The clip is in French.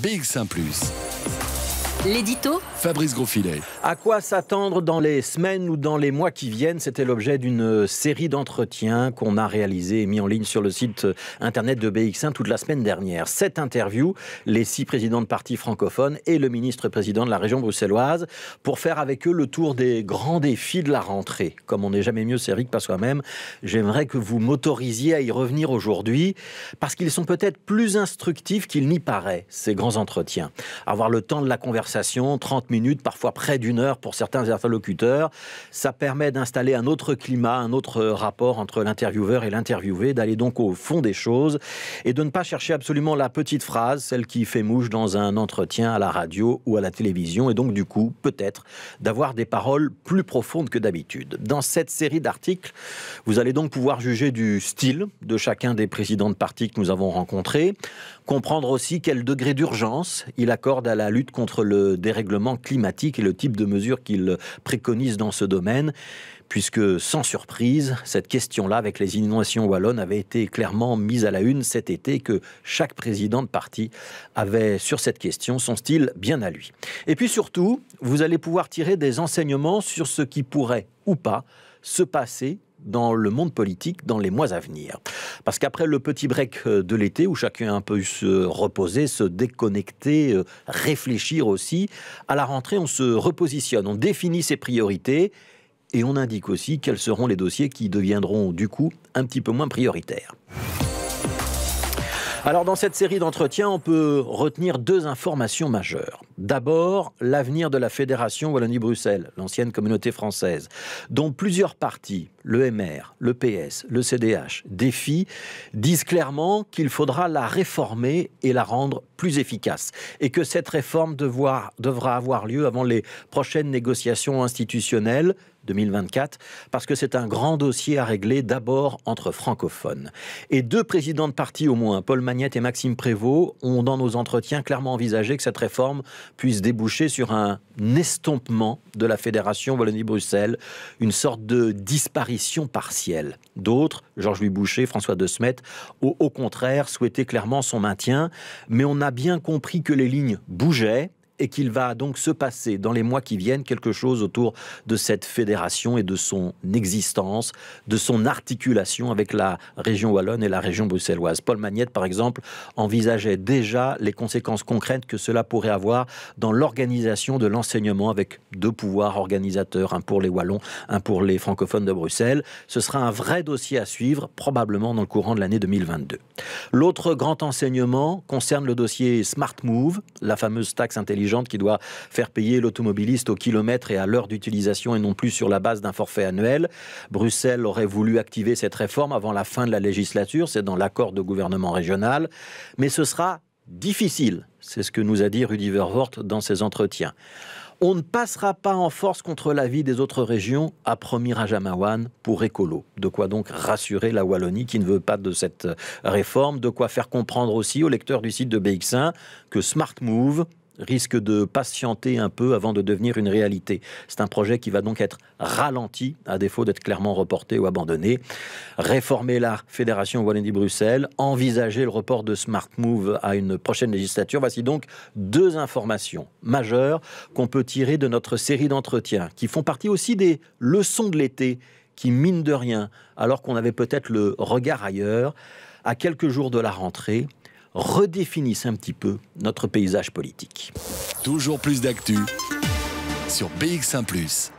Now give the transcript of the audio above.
BX1 ⁇ L'édito Fabrice Grosfilet. À quoi s'attendre dans les semaines ou dans les mois qui viennent C'était l'objet d'une euh, série d'entretiens qu'on a réalisé et mis en ligne sur le site euh, internet de BX1 toute la semaine dernière. Cette interview, les six présidents de partis francophones et le ministre-président de la région bruxelloise pour faire avec eux le tour des grands défis de la rentrée. Comme on n'est jamais mieux servi que par soi-même, j'aimerais que vous m'autorisiez à y revenir aujourd'hui parce qu'ils sont peut-être plus instructifs qu'il n'y paraît, ces grands entretiens. Avoir le temps de la conversation 30 minutes, parfois près d'une heure pour certains interlocuteurs. Ça permet d'installer un autre climat, un autre rapport entre l'intervieweur et l'interviewé, d'aller donc au fond des choses et de ne pas chercher absolument la petite phrase, celle qui fait mouche dans un entretien à la radio ou à la télévision, et donc du coup, peut-être, d'avoir des paroles plus profondes que d'habitude. Dans cette série d'articles, vous allez donc pouvoir juger du style de chacun des présidents de parti que nous avons rencontrés, comprendre aussi quel degré d'urgence il accorde à la lutte contre le dérèglement climatique et le type de mesures qu'il préconise dans ce domaine puisque sans surprise, cette question-là avec les inondations wallonnes avait été clairement mise à la une cet été que chaque président de parti avait sur cette question son style bien à lui. Et puis surtout, vous allez pouvoir tirer des enseignements sur ce qui pourrait ou pas se passer dans le monde politique dans les mois à venir. Parce qu'après le petit break euh, de l'été, où chacun a peu se reposer, se déconnecter, euh, réfléchir aussi, à la rentrée, on se repositionne, on définit ses priorités et on indique aussi quels seront les dossiers qui deviendront du coup un petit peu moins prioritaires. Alors dans cette série d'entretiens, on peut retenir deux informations majeures. D'abord, l'avenir de la Fédération Wallonie-Bruxelles, l'ancienne communauté française, dont plusieurs partis, le MR, le PS, le CDH, Défi, disent clairement qu'il faudra la réformer et la rendre plus efficace, et que cette réforme devra avoir lieu avant les prochaines négociations institutionnelles 2024, parce que c'est un grand dossier à régler d'abord entre francophones. Et deux présidents de parti au moins, Paul Magnette et Maxime Prévost, ont dans nos entretiens clairement envisagé que cette réforme puisse déboucher sur un estompement de la Fédération Wallonie-Bruxelles, une sorte de disparition partielle. D'autres, Georges-Louis Boucher, François de Smet, ont au contraire, souhaité clairement son maintien, mais on a bien compris que les lignes bougeaient et qu'il va donc se passer dans les mois qui viennent quelque chose autour de cette fédération et de son existence, de son articulation avec la région wallonne et la région bruxelloise. Paul Magnette, par exemple, envisageait déjà les conséquences concrètes que cela pourrait avoir dans l'organisation de l'enseignement avec deux pouvoirs organisateurs, un pour les Wallons, un pour les francophones de Bruxelles. Ce sera un vrai dossier à suivre, probablement dans le courant de l'année 2022. L'autre grand enseignement concerne le dossier Smart Move, la fameuse taxe intelligente qui doit faire payer l'automobiliste au kilomètre et à l'heure d'utilisation et non plus sur la base d'un forfait annuel. Bruxelles aurait voulu activer cette réforme avant la fin de la législature, c'est dans l'accord de gouvernement régional, mais ce sera difficile, c'est ce que nous a dit Rudy Vervoort dans ses entretiens. On ne passera pas en force contre l'avis des autres régions, a promis Rajamawan pour Écolo. De quoi donc rassurer la Wallonie qui ne veut pas de cette réforme, de quoi faire comprendre aussi aux lecteurs du site de BX1 que Smart Move, risque de patienter un peu avant de devenir une réalité. C'est un projet qui va donc être ralenti, à défaut d'être clairement reporté ou abandonné. Réformer la Fédération Wallonie-Bruxelles, envisager le report de Smart Move à une prochaine législature. Voici donc deux informations majeures qu'on peut tirer de notre série d'entretiens, qui font partie aussi des leçons de l'été, qui, mine de rien, alors qu'on avait peut-être le regard ailleurs, à quelques jours de la rentrée, redéfinissent un petit peu notre paysage politique. Toujours plus d'actu sur BX1 ⁇